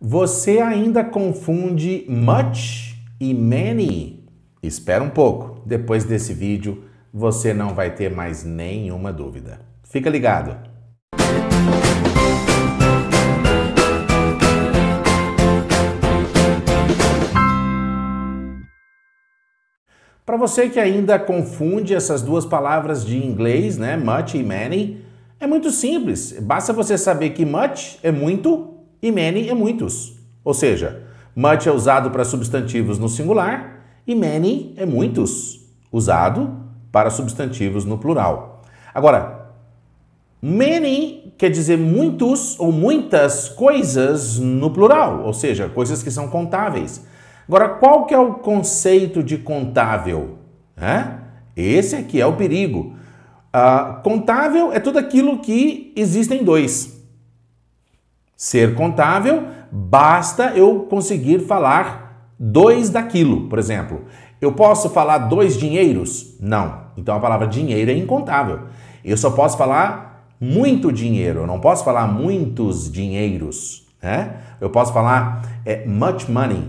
Você ainda confunde much e many? Espera um pouco, depois desse vídeo você não vai ter mais nenhuma dúvida. Fica ligado! Para você que ainda confunde essas duas palavras de inglês, né, much e many, é muito simples. Basta você saber que much é muito e many é muitos. Ou seja, much é usado para substantivos no singular e many é muitos, usado para substantivos no plural. Agora, many quer dizer muitos ou muitas coisas no plural, ou seja, coisas que são contáveis. Agora, qual que é o conceito de contável? É? Esse aqui é o perigo. Uh, contável é tudo aquilo que existem dois ser contável, basta eu conseguir falar dois daquilo, por exemplo. Eu posso falar dois dinheiros? Não. Então a palavra dinheiro é incontável. Eu só posso falar muito dinheiro, eu não posso falar muitos dinheiros. Né? Eu posso falar é, much money.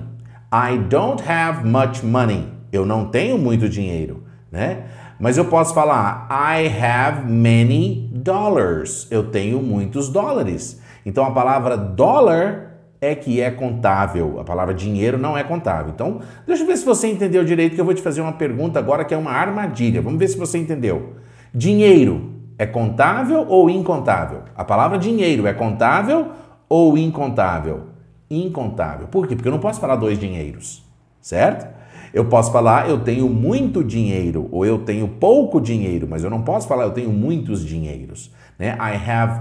I don't have much money. Eu não tenho muito dinheiro, né? Mas eu posso falar I have many dollars. Eu tenho muitos dólares. Então a palavra dólar é que é contável. A palavra dinheiro não é contável. Então, deixa eu ver se você entendeu direito que eu vou te fazer uma pergunta agora que é uma armadilha. Vamos ver se você entendeu. Dinheiro é contável ou incontável? A palavra dinheiro é contável ou incontável? Incontável. Por quê? Porque eu não posso falar dois dinheiros, certo? Eu posso falar eu tenho muito dinheiro ou eu tenho pouco dinheiro, mas eu não posso falar eu tenho muitos dinheiros, né? I have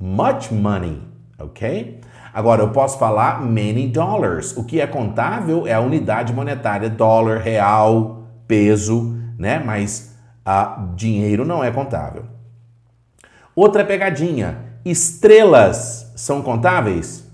much money, ok? Agora, eu posso falar many dollars. O que é contável é a unidade monetária, dólar, real, peso, né? Mas uh, dinheiro não é contável. Outra pegadinha: estrelas são contáveis?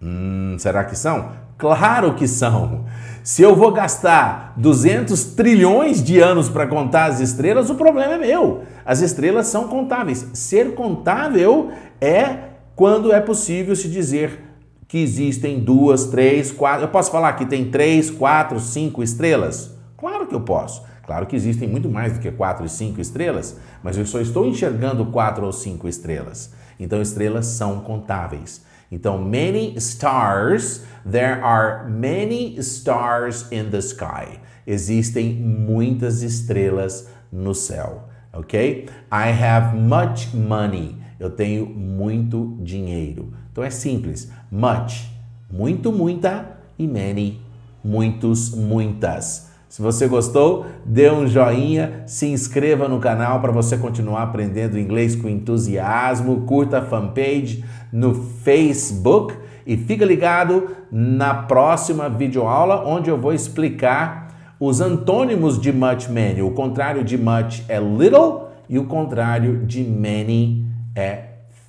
Hum, será que são? Claro que são! Se eu vou gastar 200 trilhões de anos para contar as estrelas, o problema é meu. As estrelas são contáveis. Ser contável é quando é possível se dizer que existem duas, três, quatro. Eu posso falar que tem três, quatro, cinco estrelas? Claro que eu posso. Claro que existem muito mais do que quatro e cinco estrelas, mas eu só estou enxergando quatro ou cinco estrelas. Então, estrelas são contáveis. Então, many stars, there are many stars in the sky. Existem muitas estrelas no céu, ok? I have much money. Eu tenho muito dinheiro. Então é simples. Much, muito, muita e many, muitos, muitas. Se você gostou, dê um joinha, se inscreva no canal para você continuar aprendendo inglês com entusiasmo, curta a fanpage no Facebook e fica ligado na próxima videoaula onde eu vou explicar os antônimos de much many. O contrário de much é little e o contrário de many é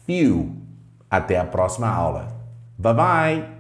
few. Até a próxima aula. Bye bye!